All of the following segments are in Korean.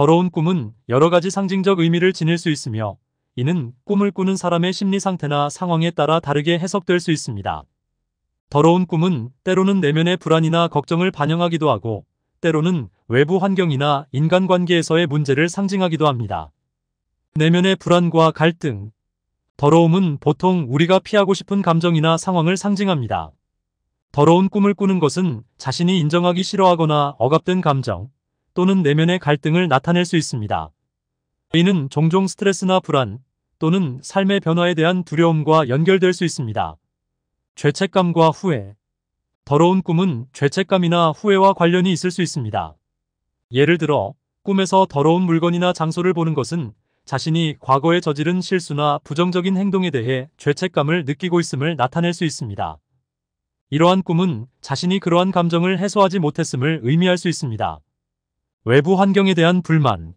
더러운 꿈은 여러 가지 상징적 의미를 지닐 수 있으며 이는 꿈을 꾸는 사람의 심리 상태나 상황에 따라 다르게 해석될 수 있습니다. 더러운 꿈은 때로는 내면의 불안이나 걱정을 반영하기도 하고 때로는 외부 환경이나 인간관계에서의 문제를 상징하기도 합니다. 내면의 불안과 갈등 더러움은 보통 우리가 피하고 싶은 감정이나 상황을 상징합니다. 더러운 꿈을 꾸는 것은 자신이 인정하기 싫어하거나 억압된 감정, 또는 내면의 갈등을 나타낼 수 있습니다. 이는 종종 스트레스나 불안 또는 삶의 변화에 대한 두려움과 연결될 수 있습니다. 죄책감과 후회 더러운 꿈은 죄책감이나 후회와 관련이 있을 수 있습니다. 예를 들어 꿈에서 더러운 물건이나 장소를 보는 것은 자신이 과거에 저지른 실수나 부정적인 행동에 대해 죄책감을 느끼고 있음을 나타낼 수 있습니다. 이러한 꿈은 자신이 그러한 감정을 해소하지 못했음을 의미할 수 있습니다. 외부 환경에 대한 불만,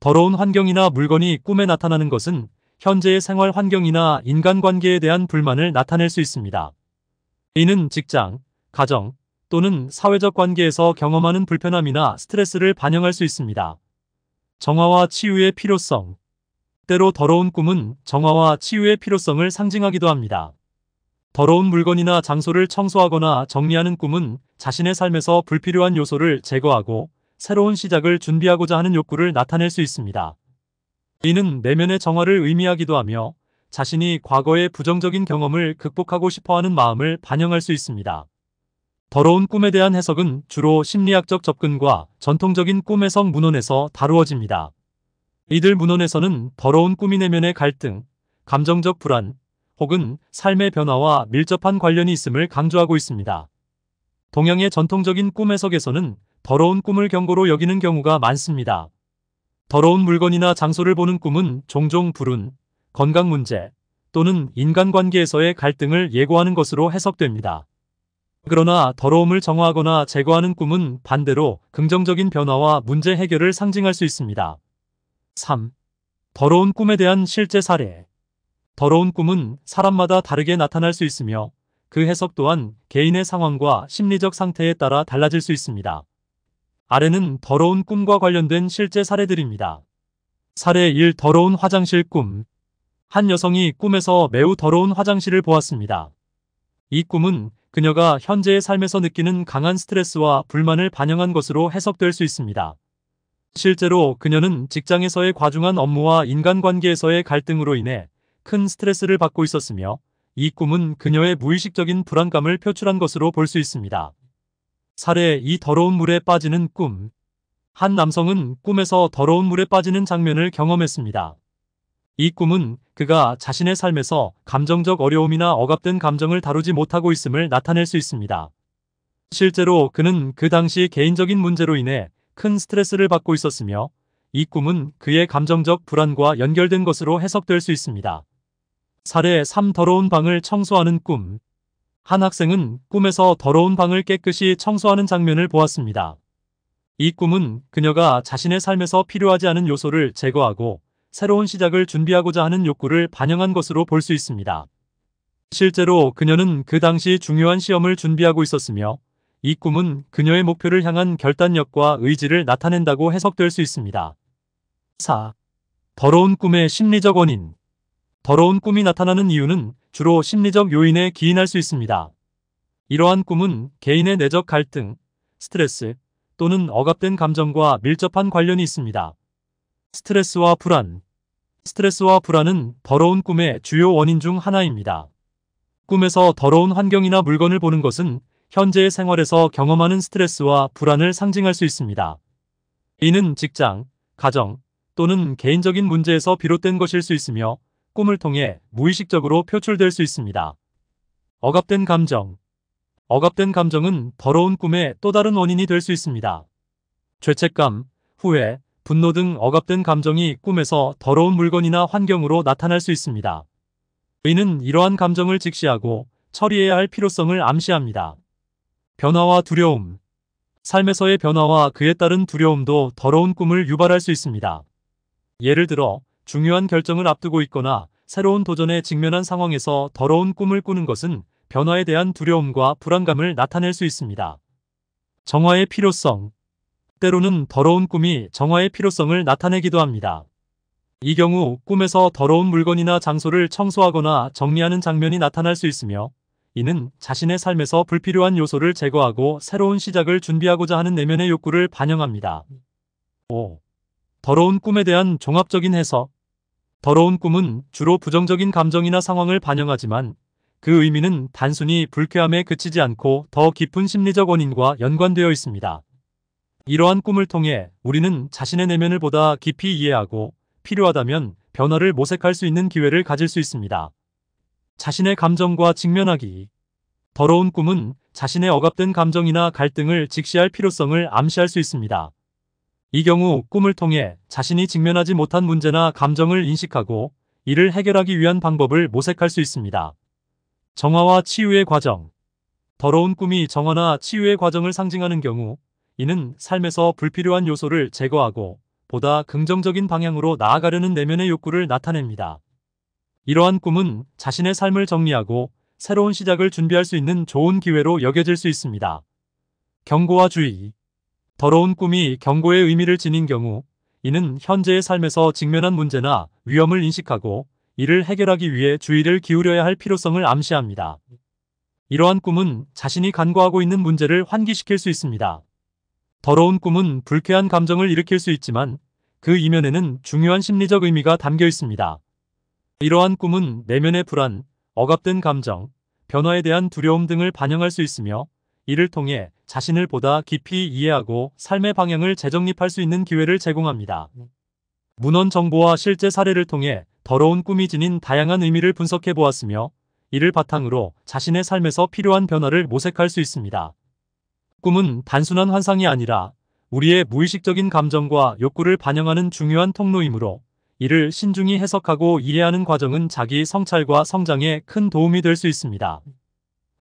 더러운 환경이나 물건이 꿈에 나타나는 것은 현재의 생활 환경이나 인간관계에 대한 불만을 나타낼 수 있습니다. 이는 직장, 가정 또는 사회적 관계에서 경험하는 불편함이나 스트레스를 반영할 수 있습니다. 정화와 치유의 필요성 때로 더러운 꿈은 정화와 치유의 필요성을 상징하기도 합니다. 더러운 물건이나 장소를 청소하거나 정리하는 꿈은 자신의 삶에서 불필요한 요소를 제거하고 새로운 시작을 준비하고자 하는 욕구를 나타낼 수 있습니다. 이는 내면의 정화를 의미하기도 하며 자신이 과거의 부정적인 경험을 극복하고 싶어하는 마음을 반영할 수 있습니다. 더러운 꿈에 대한 해석은 주로 심리학적 접근과 전통적인 꿈의 성 문헌에서 다루어집니다. 이들 문헌에서는 더러운 꿈이 내면의 갈등, 감정적 불안, 혹은 삶의 변화와 밀접한 관련이 있음을 강조하고 있습니다. 동양의 전통적인 꿈 해석에서는 더러운 꿈을 경고로 여기는 경우가 많습니다. 더러운 물건이나 장소를 보는 꿈은 종종 불운, 건강 문제 또는 인간관계에서의 갈등을 예고하는 것으로 해석됩니다. 그러나 더러움을 정화하거나 제거하는 꿈은 반대로 긍정적인 변화와 문제 해결을 상징할 수 있습니다. 3. 더러운 꿈에 대한 실제 사례 더러운 꿈은 사람마다 다르게 나타날 수 있으며 그 해석 또한 개인의 상황과 심리적 상태에 따라 달라질 수 있습니다. 아래는 더러운 꿈과 관련된 실제 사례들입니다. 사례 1 더러운 화장실 꿈 한 여성이 꿈에서 매우 더러운 화장실을 보았습니다. 이 꿈은 그녀가 현재의 삶에서 느끼는 강한 스트레스와 불만을 반영한 것으로 해석될 수 있습니다. 실제로 그녀는 직장에서의 과중한 업무와 인간관계에서의 갈등으로 인해 큰 스트레스를 받고 있었으며 이 꿈은 그녀의 무의식적인 불안감을 표출한 것으로 볼 수 있습니다. 살해 이 더러운 물에 빠지는 꿈. 한 남성은 꿈에서 더러운 물에 빠지는 장면을 경험했습니다. 이 꿈은 그가 자신의 삶에서 감정적 어려움이나 억압된 감정을 다루지 못하고 있음을 나타낼 수 있습니다. 실제로 그는 그 당시 개인적인 문제로 인해 큰 스트레스를 받고 있었으며 이 꿈은 그의 감정적 불안과 연결된 것으로 해석될 수 있습니다. 살해 3 더러운 방을 청소하는 꿈한 학생은 꿈에서 더러운 방을 깨끗이 청소하는 장면을 보았습니다. 이 꿈은 그녀가 자신의 삶에서 필요하지 않은 요소를 제거하고 새로운 시작을 준비하고자 하는 욕구를 반영한 것으로 볼 수 있습니다. 실제로 그녀는 그 당시 중요한 시험을 준비하고 있었으며 이 꿈은 그녀의 목표를 향한 결단력과 의지를 나타낸다고 해석될 수 있습니다. 4. 더러운 꿈의 심리적 원인 더러운 꿈이 나타나는 이유는 주로 심리적 요인에 기인할 수 있습니다. 이러한 꿈은 개인의 내적 갈등, 스트레스 또는 억압된 감정과 밀접한 관련이 있습니다. 스트레스와 불안 스트레스와 불안은 더러운 꿈의 주요 원인 중 하나입니다. 꿈에서 더러운 환경이나 물건을 보는 것은 현재의 생활에서 경험하는 스트레스와 불안을 상징할 수 있습니다. 이는 직장, 가정 또는 개인적인 문제에서 비롯된 것일 수 있으며 꿈을 통해 무의식적으로 표출될 수 있습니다. 억압된 감정 억압된 감정은 더러운 꿈의 또 다른 원인이 될 수 있습니다. 죄책감, 후회, 분노 등 억압된 감정이 꿈에서 더러운 물건이나 환경으로 나타날 수 있습니다. 의는 이러한 감정을 직시하고 처리해야 할 필요성을 암시합니다. 변화와 두려움 삶에서의 변화와 그에 따른 두려움도 더러운 꿈을 유발할 수 있습니다. 예를 들어 중요한 결정을 앞두고 있거나 새로운 도전에 직면한 상황에서 더러운 꿈을 꾸는 것은 변화에 대한 두려움과 불안감을 나타낼 수 있습니다. 정화의 필요성 때로는 더러운 꿈이 정화의 필요성을 나타내기도 합니다. 이 경우 꿈에서 더러운 물건이나 장소를 청소하거나 정리하는 장면이 나타날 수 있으며 이는 자신의 삶에서 불필요한 요소를 제거하고 새로운 시작을 준비하고자 하는 내면의 욕구를 반영합니다. 5. 더러운 꿈에 대한 종합적인 해석 더러운 꿈은 주로 부정적인 감정이나 상황을 반영하지만 그 의미는 단순히 불쾌함에 그치지 않고 더 깊은 심리적 원인과 연관되어 있습니다. 이러한 꿈을 통해 우리는 자신의 내면을 보다 깊이 이해하고 필요하다면 변화를 모색할 수 있는 기회를 가질 수 있습니다. 자신의 감정과 직면하기 더러운 꿈은 자신의 억압된 감정이나 갈등을 직시할 필요성을 암시할 수 있습니다. 이 경우 꿈을 통해 자신이 직면하지 못한 문제나 감정을 인식하고 이를 해결하기 위한 방법을 모색할 수 있습니다. 정화와 치유의 과정 더러운 꿈이 정화나 치유의 과정을 상징하는 경우 이는 삶에서 불필요한 요소를 제거하고 보다 긍정적인 방향으로 나아가려는 내면의 욕구를 나타냅니다. 이러한 꿈은 자신의 삶을 정리하고 새로운 시작을 준비할 수 있는 좋은 기회로 여겨질 수 있습니다. 경고와 주의 더러운 꿈이 경고의 의미를 지닌 경우 이는 현재의 삶에서 직면한 문제나 위험을 인식하고 이를 해결하기 위해 주의를 기울여야 할 필요성을 암시합니다. 이러한 꿈은 자신이 간과하고 있는 문제를 환기시킬 수 있습니다. 더러운 꿈은 불쾌한 감정을 일으킬 수 있지만 그 이면에는 중요한 심리적 의미가 담겨 있습니다. 이러한 꿈은 내면의 불안, 억압된 감정, 변화에 대한 두려움 등을 반영할 수 있으며 이를 통해 자신을 보다 깊이 이해하고 삶의 방향을 재정립할 수 있는 기회를 제공합니다. 문헌 정보와 실제 사례를 통해 더러운 꿈이 지닌 다양한 의미를 분석해 보았으며 이를 바탕으로 자신의 삶에서 필요한 변화를 모색할 수 있습니다. 꿈은 단순한 환상이 아니라 우리의 무의식적인 감정과 욕구를 반영하는 중요한 통로이므로 이를 신중히 해석하고 이해하는 과정은 자기 성찰과 성장에 큰 도움이 될 수 있습니다.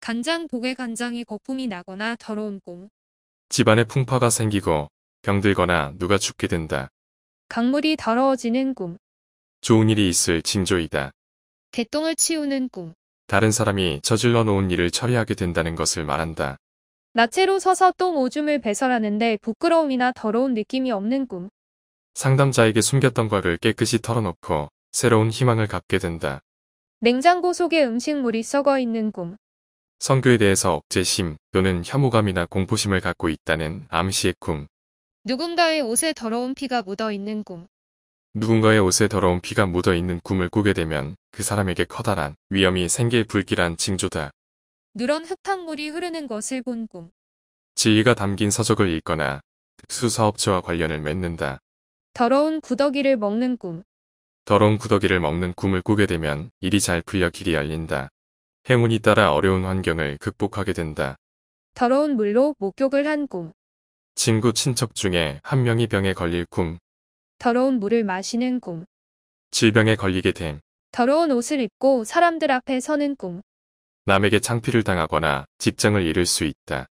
간장 독에 간장이 거품이 나거나 더러운 꿈. 집안에 풍파가 생기고 병들거나 누가 죽게 된다. 강물이 더러워지는 꿈. 좋은 일이 있을 징조이다. 개똥을 치우는 꿈. 다른 사람이 저질러 놓은 일을 처리하게 된다는 것을 말한다. 나체로 서서 똥 오줌을 배설하는데 부끄러움이나 더러운 느낌이 없는 꿈. 상담자에게 숨겼던 과를 깨끗이 털어놓고 새로운 희망을 갖게 된다. 냉장고 속에 음식물이 썩어 있는 꿈. 선교에 대해서 억제심 또는 혐오감이나 공포심을 갖고 있다는 암시의 꿈. 누군가의 옷에 더러운 피가 묻어 있는 꿈. 누군가의 옷에 더러운 피가 묻어 있는 꿈을 꾸게 되면 그 사람에게 커다란 위험이 생길 불길한 징조다. 누런 흙탕물이 흐르는 것을 본 꿈. 지위가 담긴 서적을 읽거나 특수사업체와 관련을 맺는다. 더러운 구더기를 먹는 꿈. 더러운 구더기를 먹는 꿈을 꾸게 되면 일이 잘 풀려 길이 열린다. 행운이 따라 어려운 환경을 극복하게 된다. 더러운 물로 목욕을 한 꿈. 친구 친척 중에 한 명이 병에 걸릴 꿈. 더러운 물을 마시는 꿈. 질병에 걸리게 된. 더러운 옷을 입고 사람들 앞에 서는 꿈. 남에게 창피를 당하거나 직장을 잃을 수 있다.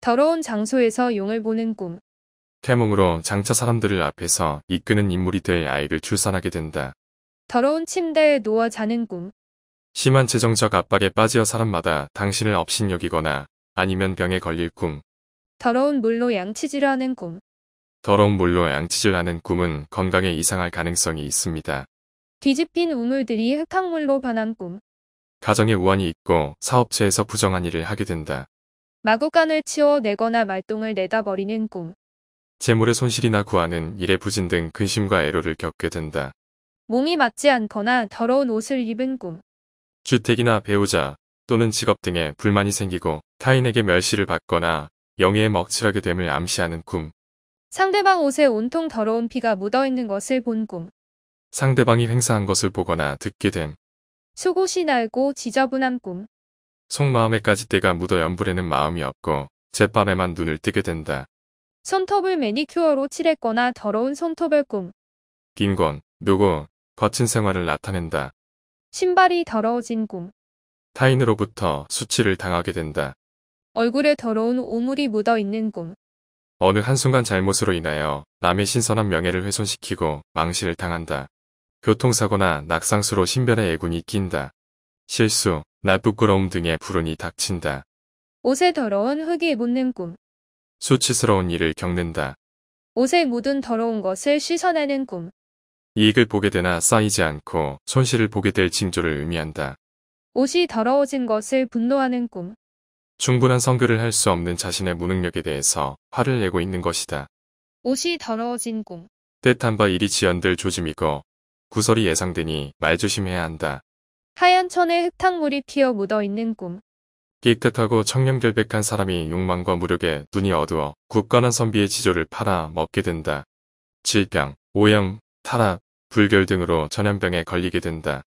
더러운 장소에서 용을 보는 꿈. 태몽으로 장차 사람들을 앞에서 이끄는 인물이 될 아이를 출산하게 된다. 더러운 침대에 누워 자는 꿈. 심한 재정적 압박에 빠지어 사람마다 당신을 업신여기거나 아니면 병에 걸릴 꿈. 더러운 물로 양치질하는 꿈. 더러운 물로 양치질하는 꿈은 건강에 이상할 가능성이 있습니다. 뒤집힌 우물들이 흙탕물로 변한 꿈. 가정에 우환이 있고 사업체에서 부정한 일을 하게 된다. 마구간을 치워내거나 말똥을 내다버리는 꿈. 재물의 손실이나 구하는 일의 부진 등 근심과 애로를 겪게 된다. 몸이 맞지 않거나 더러운 옷을 입은 꿈. 주택이나 배우자 또는 직업 등에 불만이 생기고 타인에게 멸시를 받거나 영예에 먹칠하게 됨을 암시하는 꿈. 상대방 옷에 온통 더러운 피가 묻어있는 것을 본 꿈. 상대방이 행사한 것을 보거나 듣게 됨. 속옷이 날고 지저분한 꿈. 속마음에까지 때가 묻어 연불에는 마음이 없고 재빨에만 눈을 뜨게 된다. 손톱을 매니큐어로 칠했거나 더러운 손톱을 꿈. 긴 건, 누구 거친 생활을 나타낸다. 신발이 더러워진 꿈. 타인으로부터 수치를 당하게 된다. 얼굴에 더러운 오물이 묻어 있는 꿈. 어느 한순간 잘못으로 인하여 남의 신선한 명예를 훼손시키고 망신을 당한다. 교통사고나 낙상수로 신변에 애군이 낀다. 실수, 나 부끄러움 등의 불운이 닥친다. 옷에 더러운 흙이 묻는 꿈. 수치스러운 일을 겪는다. 옷에 묻은 더러운 것을 씻어내는 꿈. 이익을 보게 되나 쌓이지 않고 손실을 보게 될 징조를 의미한다. 옷이 더러워진 것을 분노하는 꿈. 충분한 성교를 할 수 없는 자신의 무능력에 대해서 화를 내고 있는 것이다. 옷이 더러워진 꿈. 뜻한 바 일이 지연될 조짐이고 구설이 예상되니 말조심해야 한다. 하얀 천에 흙탕물이 튀어 묻어있는 꿈. 깨끗하고 청렴결백한 사람이 욕망과 무력에 눈이 어두워 굳건한 선비의 지조를 팔아 먹게 된다. 질병, 오염, 탈압, 불결 등으로 전염병에 걸리게 된다.